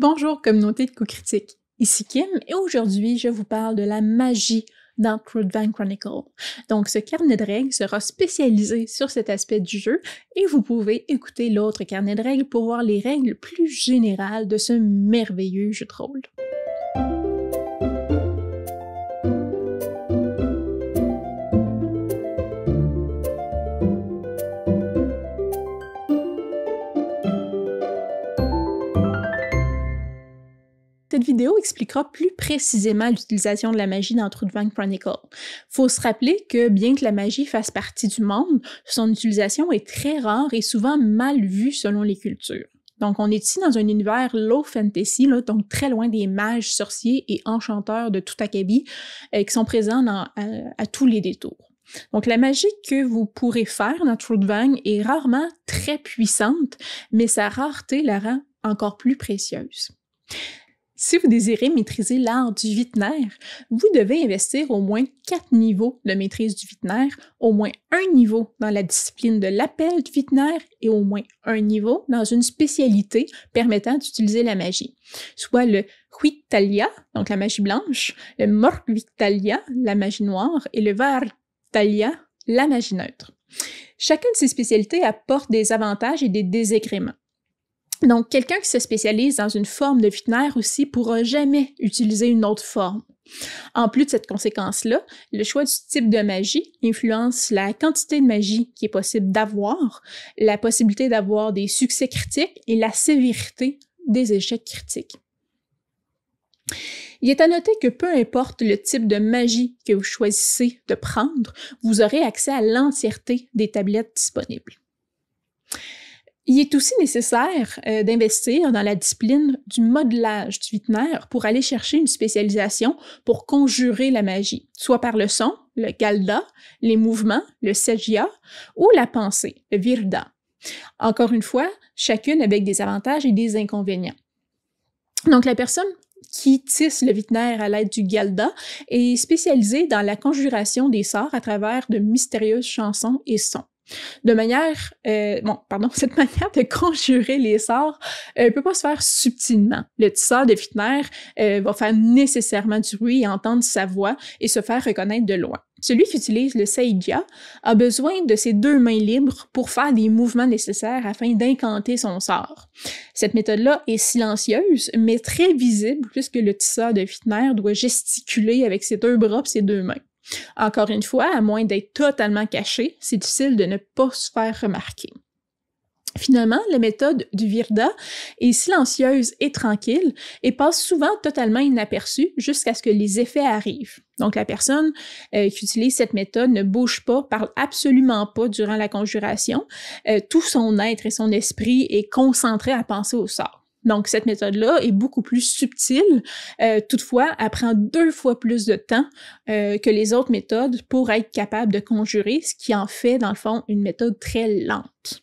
Bonjour communauté de co critiques ici Kim et aujourd'hui je vous parle de la magie dans Van Chronicle. Donc ce carnet de règles sera spécialisé sur cet aspect du jeu et vous pouvez écouter l'autre carnet de règles pour voir les règles plus générales de ce merveilleux jeu de rôle. cette vidéo expliquera plus précisément l'utilisation de la magie dans Vang Chronicle. Faut se rappeler que bien que la magie fasse partie du monde, son utilisation est très rare et souvent mal vue selon les cultures. Donc, on est ici dans un univers low fantasy, donc très loin des mages, sorciers et enchanteurs de tout Akabi euh, qui sont présents à, tous les détours. Donc, la magie que vous pourrez faire dans Vang est rarement très puissante, mais sa rareté la rend encore plus précieuse. Si vous désirez maîtriser l'art du vitnaire, vous devez investir au moins quatre niveaux de maîtrise du vitnaire, au moins un niveau dans la discipline de l'appel du vitnaire et au moins un niveau dans une spécialité permettant d'utiliser la magie, soit le Huitalia, donc la magie blanche, le Morvitalia, la magie noire, et le Vartalia, la magie neutre. Chacune de ces spécialités apporte des avantages et des désagréments. Donc, quelqu'un qui se spécialise dans une forme de vitinaire aussi pourra jamais utiliser une autre forme. En plus de cette conséquence-là, le choix du type de magie influence la quantité de magie qui est possible d'avoir, la possibilité d'avoir des succès critiques et la sévérité des échecs critiques. Il est à noter que peu importe le type de magie que vous choisissez de prendre, vous aurez accès à l'entièreté des tablettes disponibles. Il est aussi nécessaire euh, d'investir dans la discipline du modelage du Vitner pour aller chercher une spécialisation pour conjurer la magie, soit par le son, le galda, les mouvements, le sejia, ou la pensée, le virda. Encore une fois, chacune avec des avantages et des inconvénients. Donc la personne qui tisse le Vitner à l'aide du galda est spécialisée dans la conjuration des sorts à travers de mystérieuses chansons et sons de manière, euh, bon, pardon, cette manière de conjurer les sorts ne euh, peut pas se faire subtilement. Le Tissa de Fitner euh, va faire nécessairement du bruit et entendre sa voix et se faire reconnaître de loin. Celui qui utilise le seidia a besoin de ses deux mains libres pour faire les mouvements nécessaires afin d'incanter son sort. Cette méthode-là est silencieuse, mais très visible puisque le Tissa de Fitner doit gesticuler avec ses deux bras ses deux mains. Encore une fois, à moins d'être totalement caché, c'est difficile de ne pas se faire remarquer. Finalement, la méthode du Virda est silencieuse et tranquille et passe souvent totalement inaperçue jusqu'à ce que les effets arrivent. Donc, la personne euh, qui utilise cette méthode ne bouge pas, parle absolument pas durant la conjuration. Euh, tout son être et son esprit est concentré à penser au sort. Donc, cette méthode-là est beaucoup plus subtile. Euh, toutefois, elle prend deux fois plus de temps euh, que les autres méthodes pour être capable de conjurer, ce qui en fait, dans le fond, une méthode très lente.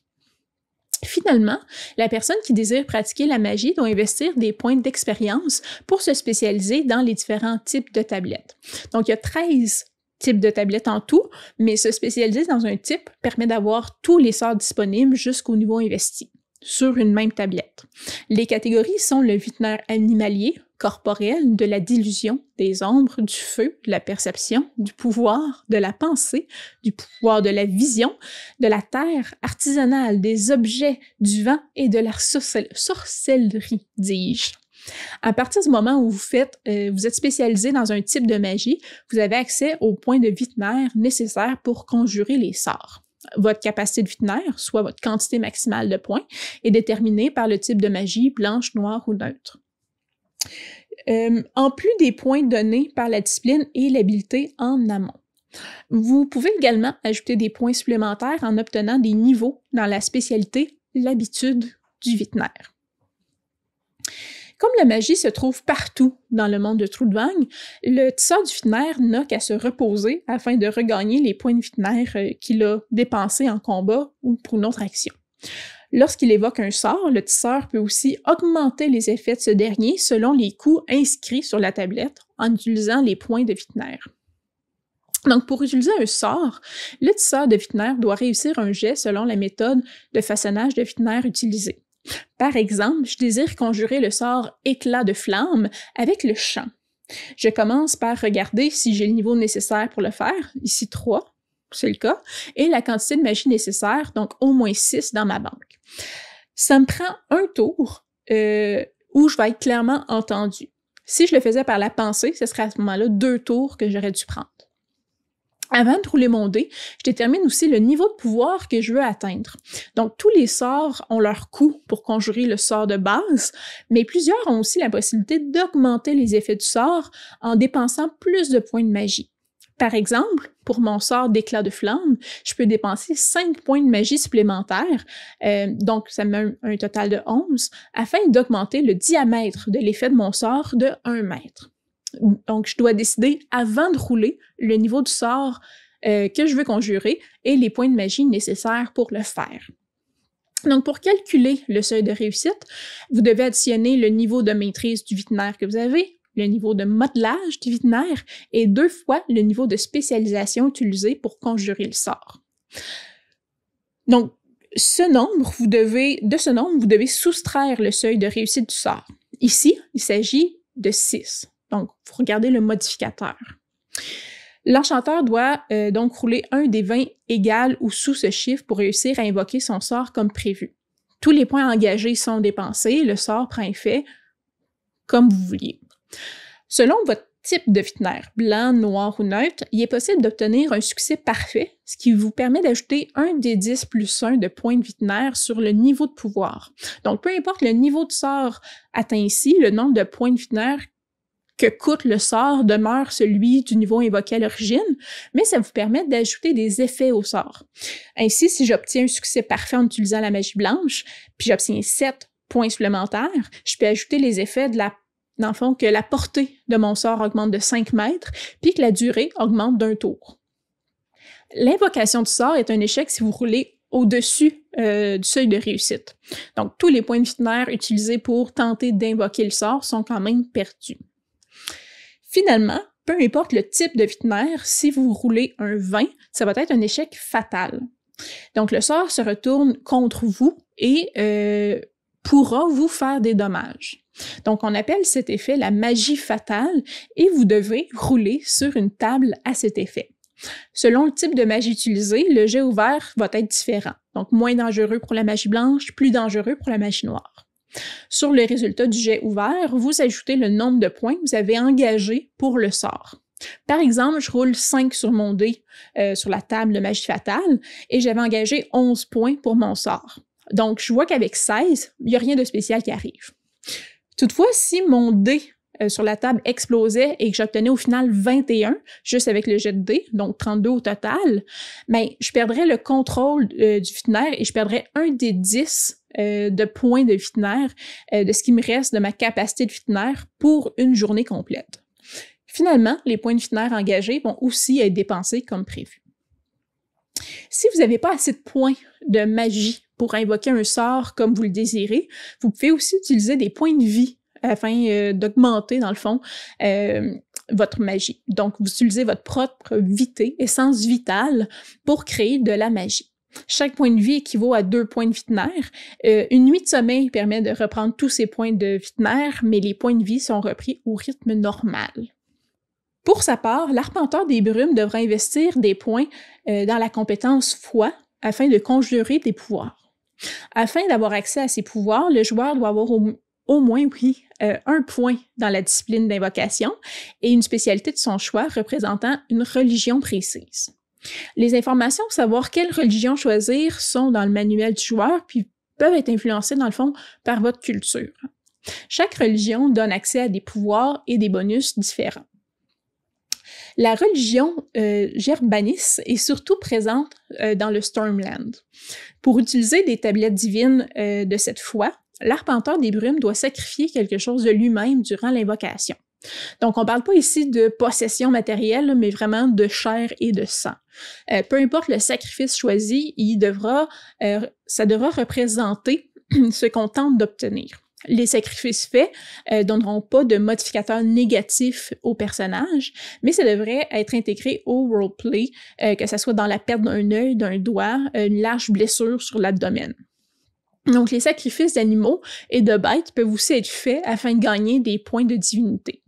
Finalement, la personne qui désire pratiquer la magie doit investir des points d'expérience pour se spécialiser dans les différents types de tablettes. Donc, il y a 13 types de tablettes en tout, mais se spécialiser dans un type permet d'avoir tous les sorts disponibles jusqu'au niveau investi sur une même tablette. Les catégories sont le vitner animalier, corporel, de la dilution, des ombres, du feu, de la perception, du pouvoir, de la pensée, du pouvoir de la vision, de la terre artisanale, des objets, du vent et de la sorcellerie, dis-je. À partir du moment où vous faites, euh, vous êtes spécialisé dans un type de magie, vous avez accès aux points de vitner nécessaires pour conjurer les sorts votre capacité de vitinaire, soit votre quantité maximale de points, est déterminée par le type de magie, blanche, noire ou neutre. Euh, en plus des points donnés par la discipline et l'habileté en amont. Vous pouvez également ajouter des points supplémentaires en obtenant des niveaux dans la spécialité, l'habitude du vitinaire. Comme la magie se trouve partout dans le monde de Trudvang, le tisseur du Fitner n'a qu'à se reposer afin de regagner les points de Fitner euh, qu'il a dépensés en combat ou pour une autre action. Lorsqu'il évoque un sort, le tisseur peut aussi augmenter les effets de ce dernier selon les coûts inscrits sur la tablette en utilisant les points de Wittner. Donc, pour utiliser un sort, le tisseur de Wittner doit réussir un jet selon la méthode de façonnage de Wittner utilisée. Par exemple, je désire conjurer le sort éclat de flamme avec le chant. Je commence par regarder si j'ai le niveau nécessaire pour le faire, ici 3, c'est le cas, et la quantité de magie nécessaire, donc au moins 6 dans ma banque. Ça me prend un tour euh, où je vais être clairement entendu. Si je le faisais par la pensée, ce serait à ce moment-là deux tours que j'aurais dû prendre. Avant de rouler mon dé, je détermine aussi le niveau de pouvoir que je veux atteindre. Donc, tous les sorts ont leur coût pour conjurer le sort de base, mais plusieurs ont aussi la possibilité d'augmenter les effets du sort en dépensant plus de points de magie. Par exemple, pour mon sort d'éclat de flamme, je peux dépenser 5 points de magie supplémentaires, euh, donc ça me met un total de 11, afin d'augmenter le diamètre de l'effet de mon sort de 1 mètre. Donc, je dois décider avant de rouler le niveau du sort euh, que je veux conjurer et les points de magie nécessaires pour le faire. Donc, pour calculer le seuil de réussite, vous devez additionner le niveau de maîtrise du vitinaire que vous avez, le niveau de modelage du vitinaire et deux fois le niveau de spécialisation utilisé pour conjurer le sort. Donc, ce nombre, vous devez, de ce nombre, vous devez soustraire le seuil de réussite du sort. Ici, il s'agit de 6. Donc, vous regardez le modificateur. L'enchanteur doit euh, donc rouler un des 20 égal ou sous ce chiffre pour réussir à invoquer son sort comme prévu. Tous les points engagés sont dépensés, le sort prend effet comme vous vouliez. Selon votre type de vitenaire, blanc, noir ou neutre, il est possible d'obtenir un succès parfait, ce qui vous permet d'ajouter un des 10 plus 1 de points de vitenaire sur le niveau de pouvoir. Donc, peu importe le niveau de sort atteint ici, le nombre de points de vitenaire que coûte le sort demeure celui du niveau invoqué à l'origine, mais ça vous permet d'ajouter des effets au sort. Ainsi, si j'obtiens un succès parfait en utilisant la magie blanche, puis j'obtiens 7 points supplémentaires, je peux ajouter les effets de la dans le fond, que la portée de mon sort augmente de 5 mètres, puis que la durée augmente d'un tour. L'invocation du sort est un échec si vous roulez au-dessus euh, du seuil de réussite. Donc, tous les points de utilisés pour tenter d'invoquer le sort sont quand même perdus. Finalement, peu importe le type de vitenaire, si vous roulez un vin, ça va être un échec fatal. Donc le sort se retourne contre vous et euh, pourra vous faire des dommages. Donc on appelle cet effet la magie fatale et vous devez rouler sur une table à cet effet. Selon le type de magie utilisée, le jet ouvert va être différent. Donc moins dangereux pour la magie blanche, plus dangereux pour la magie noire. Sur le résultat du jet ouvert, vous ajoutez le nombre de points que vous avez engagés pour le sort. Par exemple, je roule 5 sur mon dé euh, sur la table de magie fatale et j'avais engagé 11 points pour mon sort. Donc, je vois qu'avec 16, il n'y a rien de spécial qui arrive. Toutefois, si mon dé euh, sur la table explosait et que j'obtenais au final 21, juste avec le jet de dés, donc 32 au total, mais je perdrais le contrôle euh, du fitner et je perdrais un des 10 euh, de points de fitner de ce qui me reste de ma capacité de fitnaire pour une journée complète. Finalement, les points de fitner engagés vont aussi être dépensés comme prévu. Si vous n'avez pas assez de points de magie pour invoquer un sort comme vous le désirez, vous pouvez aussi utiliser des points de vie afin euh, d'augmenter, dans le fond, euh, votre magie. Donc, vous utilisez votre propre vité, essence vitale, pour créer de la magie. Chaque point de vie équivaut à deux points de vitenaire. Euh, une nuit de sommeil permet de reprendre tous ces points de vitenaire, mais les points de vie sont repris au rythme normal. Pour sa part, l'arpenteur des brumes devra investir des points dans la compétence foi afin de conjurer des pouvoirs. Afin d'avoir accès à ces pouvoirs, le joueur doit avoir au, au moins, oui, euh, un point dans la discipline d'invocation et une spécialité de son choix représentant une religion précise. Les informations pour savoir quelle religion choisir sont dans le manuel du joueur, puis peuvent être influencées dans le fond par votre culture. Chaque religion donne accès à des pouvoirs et des bonus différents. La religion euh, gerbanis est surtout présente euh, dans le Stormland. Pour utiliser des tablettes divines de cette foi, l'arpenteur des brumes doit sacrifier quelque chose de lui-même durant l'invocation. Donc, on ne parle pas ici de possession matérielle, mais vraiment de chair et de sang. Euh, peu importe le sacrifice choisi, il devra, euh, ça devra représenter ce qu'on tente d'obtenir. Les sacrifices faits ne euh, donneront pas de modificateur négatif au personnage, mais ça devrait être intégré au roleplay, que ce soit dans la perte d'un œil, d'un doigt, une large blessure sur l'abdomen. Donc, les sacrifices d'animaux et de bêtes peuvent aussi être faits afin de gagner des points de divinité.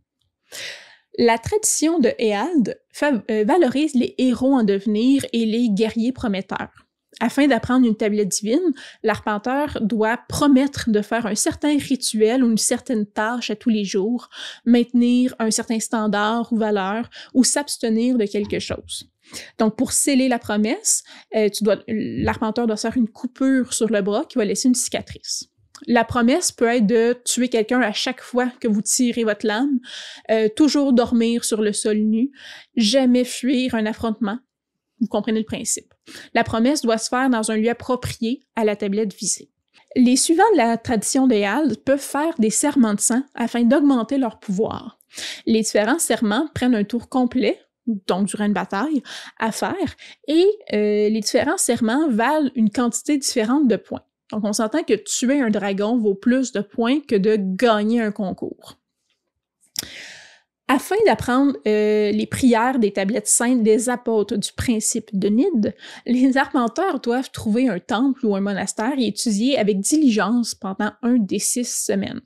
La tradition de Eald euh, valorise les héros en devenir et les guerriers prometteurs. Afin d'apprendre une tablette divine, l'arpenteur doit promettre de faire un certain rituel ou une certaine tâche à tous les jours, maintenir un certain standard ou valeur ou s'abstenir de quelque chose. Donc, pour sceller la promesse, euh, l'arpenteur doit faire une coupure sur le bras qui va laisser une cicatrice. La promesse peut être de tuer quelqu'un à chaque fois que vous tirez votre lame, euh, toujours dormir sur le sol nu, jamais fuir un affrontement, vous comprenez le principe. La promesse doit se faire dans un lieu approprié à la tablette visée. Les suivants de la tradition des Halles peuvent faire des serments de sang afin d'augmenter leur pouvoir. Les différents serments prennent un tour complet, donc durant une bataille, à faire, et euh, les différents serments valent une quantité différente de points. Donc on s'entend que tuer un dragon vaut plus de points que de gagner un concours. Afin d'apprendre euh, les prières des tablettes saintes des apôtres du principe de Nid, les arpenteurs doivent trouver un temple ou un monastère et étudier avec diligence pendant un des six semaines.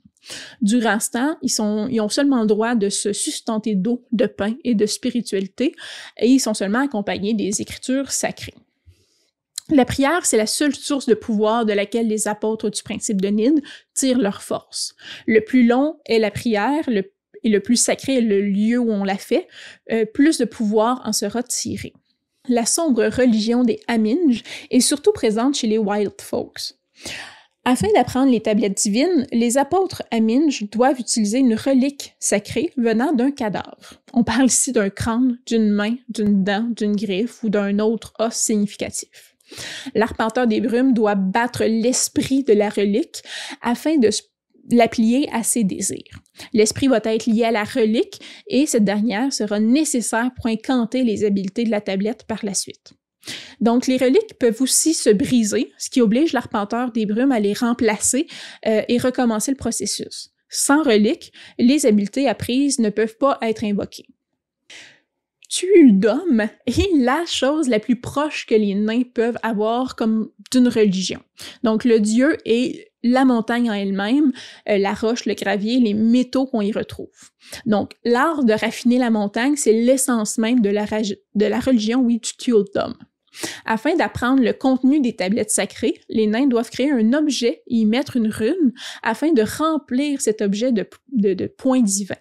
Durant ce temps, ils, ont seulement le droit de se sustenter d'eau, de pain et de spiritualité, et ils sont seulement accompagnés des écritures sacrées. La prière, c'est la seule source de pouvoir de laquelle les apôtres du principe de Nid tirent leur force. Le plus long est la prière, le et le plus sacré est le lieu où on l'a fait, euh, plus de pouvoir en sera tiré. La sombre religion des Aminj est surtout présente chez les Wild Folks. Afin d'apprendre les tablettes divines, les apôtres Aminj doivent utiliser une relique sacrée venant d'un cadavre. On parle ici d'un crâne, d'une main, d'une dent, d'une griffe ou d'un autre os significatif. L'arpenteur des brumes doit battre l'esprit de la relique afin de se L'applier à ses désirs. L'esprit va être lié à la relique et cette dernière sera nécessaire pour incanter les habiletés de la tablette par la suite. Donc, les reliques peuvent aussi se briser, ce qui oblige l'arpenteur des brumes à les remplacer euh, et recommencer le processus. Sans relique, les habiletés apprises ne peuvent pas être invoquées statue d'homme est la chose la plus proche que les nains peuvent avoir comme d'une religion. Donc le dieu est la montagne en elle-même, euh, la roche, le gravier, les métaux qu'on y retrouve. Donc, l'art de raffiner la montagne, c'est l'essence même de la, religion, oui, du Afin d'apprendre le contenu des tablettes sacrées, les nains doivent créer un objet et y mettre une rune afin de remplir cet objet de points divins.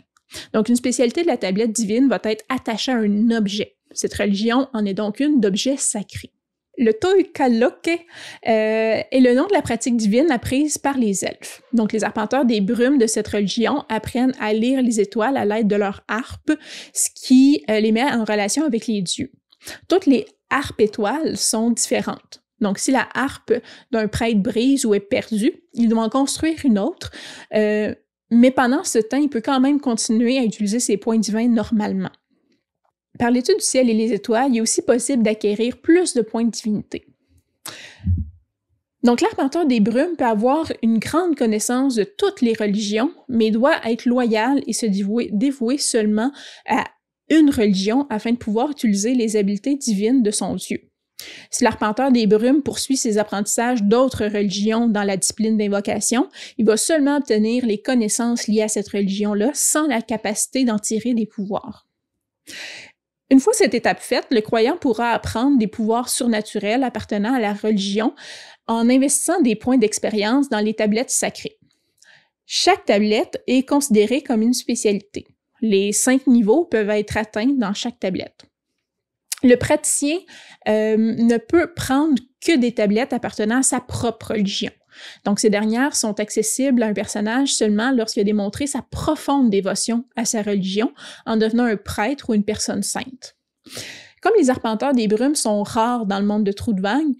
Donc, une spécialité de la tablette divine va être attachée à un objet. Cette religion en est donc une d'objets sacrés. Le Toikaloke euh, est le nom de la pratique divine apprise par les elfes. Donc, les arpenteurs des brumes de cette religion apprennent à lire les étoiles à l'aide de leur harpe, ce qui euh, les met en relation avec les dieux. Toutes les harpes étoiles sont différentes. Donc, si la harpe d'un prêtre brise ou est perdue, il doit en construire une autre, euh, mais pendant ce temps, il peut quand même continuer à utiliser ses points divins normalement. Par l'étude du ciel et les étoiles, il est aussi possible d'acquérir plus de points de divinité. Donc, l'arpenteur des brumes peut avoir une grande connaissance de toutes les religions, mais doit être loyal et se dévouer, dévouer seulement à une religion afin de pouvoir utiliser les habiletés divines de son Dieu. Si l'arpenteur des brumes poursuit ses apprentissages d'autres religions dans la discipline d'invocation, il va seulement obtenir les connaissances liées à cette religion-là sans la capacité d'en tirer des pouvoirs. Une fois cette étape faite, le croyant pourra apprendre des pouvoirs surnaturels appartenant à la religion en investissant des points d'expérience dans les tablettes sacrées. Chaque tablette est considérée comme une spécialité. Les cinq niveaux peuvent être atteints dans chaque tablette le praticien euh, ne peut prendre que des tablettes appartenant à sa propre religion. Donc, ces dernières sont accessibles à un personnage seulement lorsqu'il a démontré sa profonde dévotion à sa religion en devenant un prêtre ou une personne sainte. Comme les arpenteurs des brumes sont rares dans le monde de Trou de Vagne,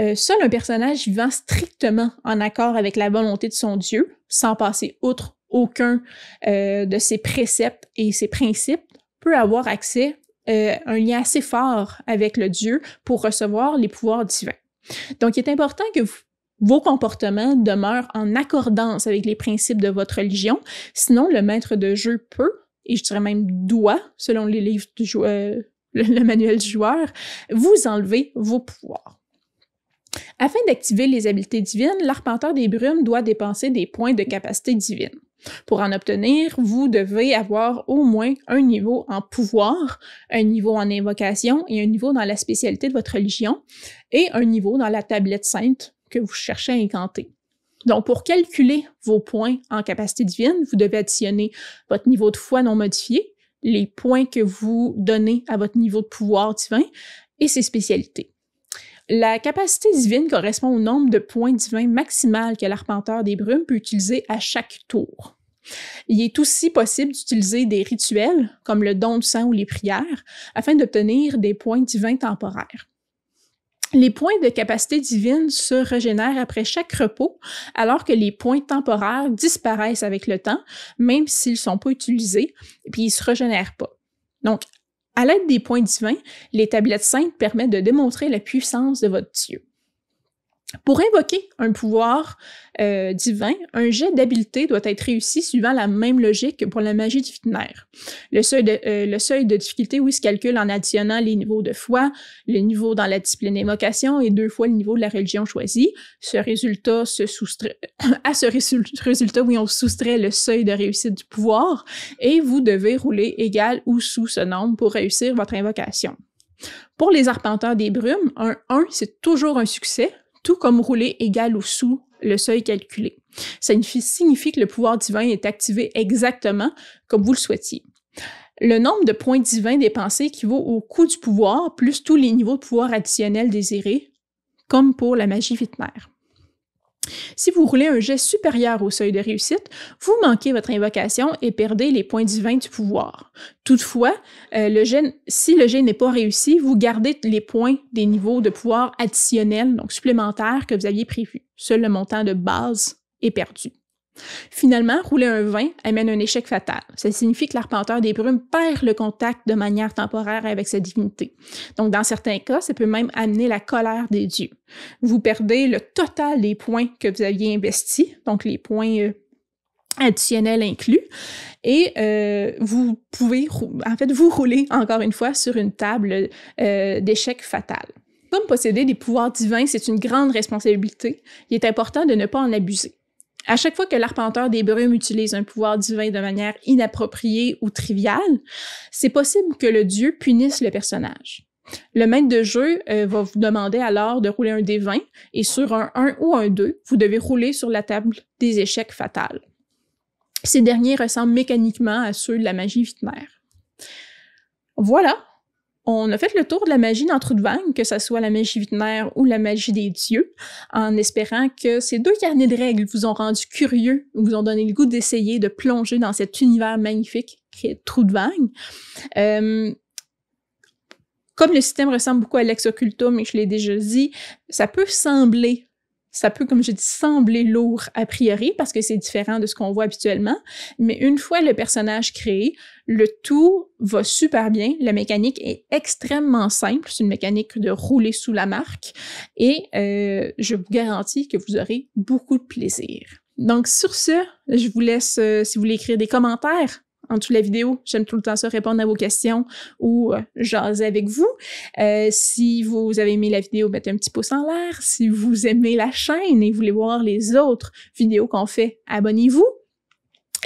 euh, seul un personnage vivant strictement en accord avec la volonté de son Dieu, sans passer outre aucun euh, de ses préceptes et ses principes, peut avoir accès euh, un lien assez fort avec le Dieu pour recevoir les pouvoirs divins. Donc, il est important que vos comportements demeurent en accordance avec les principes de votre religion, sinon le maître de jeu peut, et je dirais même doit, selon les livres du euh, le, le manuel du joueur, vous enlever vos pouvoirs. Afin d'activer les habiletés divines, l'arpenteur des brumes doit dépenser des points de capacité divine. Pour en obtenir, vous devez avoir au moins un niveau en pouvoir, un niveau en invocation et un niveau dans la spécialité de votre religion et un niveau dans la tablette sainte que vous cherchez à incanter. Donc, pour calculer vos points en capacité divine, vous devez additionner votre niveau de foi non modifié, les points que vous donnez à votre niveau de pouvoir divin et ses spécialités. La capacité divine correspond au nombre de points divins maximal que l'arpenteur des brumes peut utiliser à chaque tour. Il est aussi possible d'utiliser des rituels, comme le don de sang ou les prières, afin d'obtenir des points divins temporaires. Les points de capacité divine se régénèrent après chaque repos, alors que les points temporaires disparaissent avec le temps, même s'ils ne sont pas utilisés, puis ils ne se régénèrent pas. Donc, à l'aide des points divins, les tablettes saintes permettent de démontrer la puissance de votre Dieu. Pour invoquer un pouvoir euh, divin, un jet d'habileté doit être réussi suivant la même logique que pour la magie du Le seuil de, euh, le seuil de difficulté, oui, se calcule en additionnant les niveaux de foi, le niveau dans la discipline d'invocation et deux fois le niveau de la religion choisie. Ce résultat se soustrait, à ce résultat, oui, on soustrait le seuil de réussite du pouvoir et vous devez rouler égal ou sous ce nombre pour réussir votre invocation. Pour les arpenteurs des brumes, un 1, c'est toujours un succès, tout comme rouler égal ou sous le seuil calculé. Ça signifie que le pouvoir divin est activé exactement comme vous le souhaitiez. Le nombre de points divins dépensés équivaut au coût du pouvoir plus tous les niveaux de pouvoir additionnels désirés, comme pour la magie vitmère. Si vous roulez un jet supérieur au seuil de réussite, vous manquez votre invocation et perdez les points divins du pouvoir. Toutefois, euh, si le jet n'est pas réussi, vous gardez les points des niveaux de pouvoir additionnels, donc supplémentaires, que vous aviez prévus. Seul le montant de base est perdu. Finalement, rouler un vin amène un échec fatal. Ça signifie que l'arpenteur des brumes perd le contact de manière temporaire avec sa divinité. Donc, dans certains cas, ça peut même amener la colère des dieux. Vous perdez le total des points que vous aviez investis, donc les points euh, additionnels inclus, et euh, vous pouvez, en fait, vous rouler encore une fois sur une table euh, d'échec fatal. Comme posséder des pouvoirs divins, c'est une grande responsabilité. Il est important de ne pas en abuser. À chaque fois que l'arpenteur des brumes utilise un pouvoir divin de manière inappropriée ou triviale, c'est possible que le dieu punisse le personnage. Le maître de jeu euh, va vous demander alors de rouler un des 20 et sur un 1 ou un 2, vous devez rouler sur la table des échecs fatales. Ces derniers ressemblent mécaniquement à ceux de la magie vitmère. Voilà, on a fait le tour de la magie dans trou de Vagne, que ça soit la magie vitinaire ou la magie des dieux, en espérant que ces deux carnets de règles vous ont rendu curieux, vous ont donné le goût d'essayer de plonger dans cet univers magnifique qui est trou de Vagne. Euh, comme le système ressemble beaucoup à l'exocultum et je l'ai déjà dit, ça peut sembler ça peut, comme je dis, sembler lourd a priori parce que c'est différent de ce qu'on voit habituellement, mais une fois le personnage créé, le tout va super bien. La mécanique est extrêmement simple. C'est une mécanique de rouler sous la marque et euh, je vous garantis que vous aurez beaucoup de plaisir. Donc sur ce, je vous laisse, euh, si vous voulez écrire des commentaires, en dessous de la vidéo. J'aime tout le temps ça répondre à vos questions ou euh, jaser avec vous. Euh, si vous avez aimé la vidéo, mettez un petit pouce en l'air. Si vous aimez la chaîne et voulez voir les autres vidéos qu'on fait, abonnez-vous.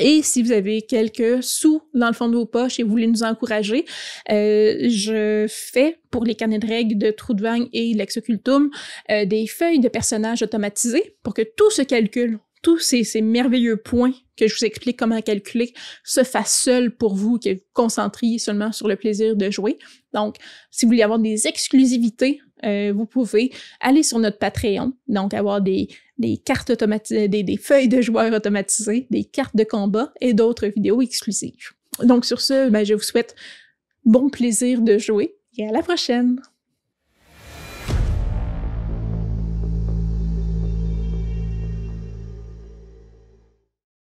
Et si vous avez quelques sous dans le fond de vos poches et voulez nous encourager, euh, je fais pour les carnets de règles de Trou de et Lexocultum des feuilles de personnages automatisées pour que tout se calcule tous ces, merveilleux points que je vous explique comment calculer se fassent seuls pour vous, que vous concentriez seulement sur le plaisir de jouer. Donc, si vous voulez avoir des exclusivités, euh, vous pouvez aller sur notre Patreon, donc avoir des, cartes automatiques, euh, des, feuilles de joueurs automatisées, des cartes de combat et d'autres vidéos exclusives. Donc, sur ce, ben, je vous souhaite bon plaisir de jouer et à la prochaine!